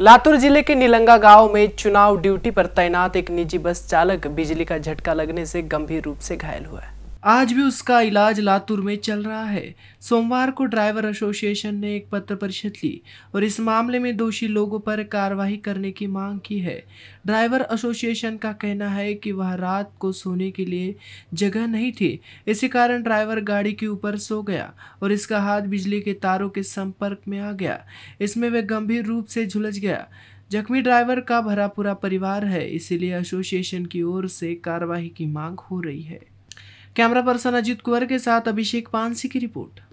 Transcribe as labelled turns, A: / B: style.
A: लातूर जिले के निलंगा गांव में चुनाव ड्यूटी पर तैनात एक निजी बस चालक बिजली का झटका लगने से गंभीर रूप से घायल हुआ है आज भी उसका इलाज लातूर में चल रहा है सोमवार को ड्राइवर एसोसिएशन ने एक पत्र परिषद ली और इस मामले में दोषी लोगों पर कार्रवाई करने की मांग की है ड्राइवर एसोसिएशन का कहना है कि वह रात को सोने के लिए जगह नहीं थी इसी कारण ड्राइवर गाड़ी के ऊपर सो गया और इसका हाथ बिजली के तारों के संपर्क में आ गया इसमें वह गंभीर रूप से झुलझ गया जख्मी ड्राइवर का भरा पूरा परिवार है इसीलिए एसोसिएशन की ओर से कार्रवाई की मांग हो रही है कैमरा पर्सन अजीत कुंवर के साथ अभिषेक पानसी की रिपोर्ट